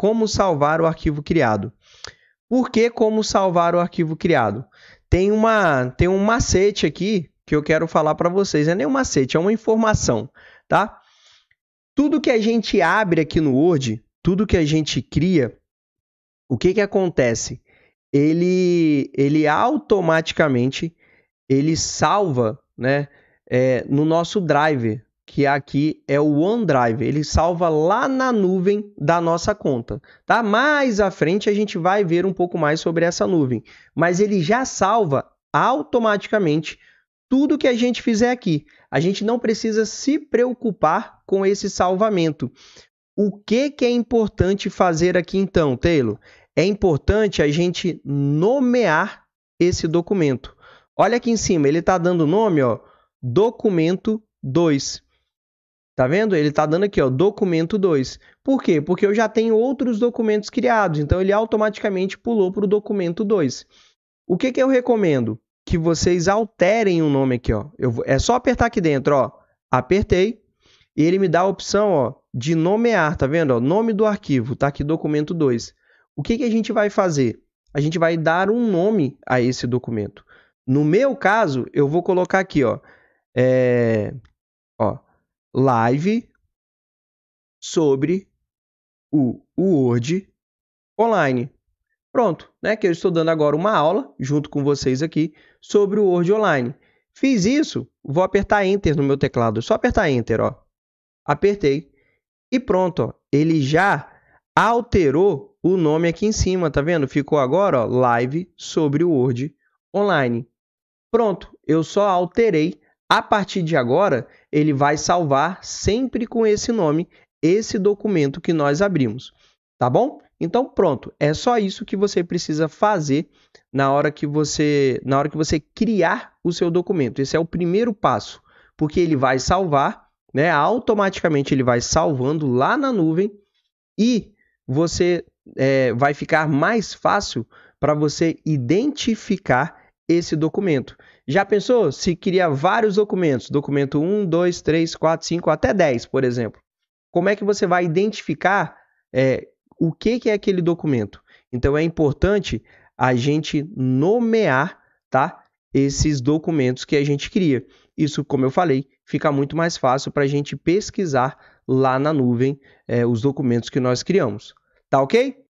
como salvar o arquivo criado. Por que como salvar o arquivo criado? Tem, uma, tem um macete aqui que eu quero falar para vocês. É nem um macete, é uma informação, tá? Tudo que a gente abre aqui no Word, tudo que a gente cria, o que que acontece? Ele, ele automaticamente ele salva, né, é, no nosso drive, que aqui é o OneDrive. Ele salva lá na nuvem da nossa conta, tá? Mais à frente a gente vai ver um pouco mais sobre essa nuvem, mas ele já salva automaticamente tudo que a gente fizer aqui. A gente não precisa se preocupar com esse salvamento. O que, que é importante fazer aqui então, Taylor? É importante a gente nomear esse documento. Olha aqui em cima, ele está dando nome, ó, documento 2. Tá vendo? Ele está dando aqui, ó, documento 2. Por quê? Porque eu já tenho outros documentos criados, então ele automaticamente pulou para o documento 2. O que, que eu recomendo? Que vocês alterem o um nome aqui, ó. Eu vou... É só apertar aqui dentro, ó. Apertei e ele me dá a opção, ó, de nomear, tá vendo? Ó, nome do arquivo, tá aqui documento 2. O que, que a gente vai fazer? A gente vai dar um nome a esse documento. No meu caso, eu vou colocar aqui, ó, é live sobre o Word online. Pronto, né? Que eu estou dando agora uma aula junto com vocês aqui sobre o Word online. Fiz isso, vou apertar Enter no meu teclado. Só apertar Enter, ó. Apertei e pronto, ó. Ele já alterou o nome aqui em cima, tá vendo? Ficou agora, ó, live sobre o Word online. Pronto, eu só alterei. A partir de agora, ele vai salvar sempre com esse nome esse documento que nós abrimos, tá bom? Então pronto, é só isso que você precisa fazer na hora que você na hora que você criar o seu documento. Esse é o primeiro passo, porque ele vai salvar, né? Automaticamente ele vai salvando lá na nuvem e você é, vai ficar mais fácil para você identificar esse documento. Já pensou se cria vários documentos, documento 1, 2, 3, 4, 5, até 10, por exemplo? Como é que você vai identificar é, o que, que é aquele documento? Então é importante a gente nomear tá, esses documentos que a gente cria. Isso, como eu falei, fica muito mais fácil para a gente pesquisar lá na nuvem é, os documentos que nós criamos. Tá ok?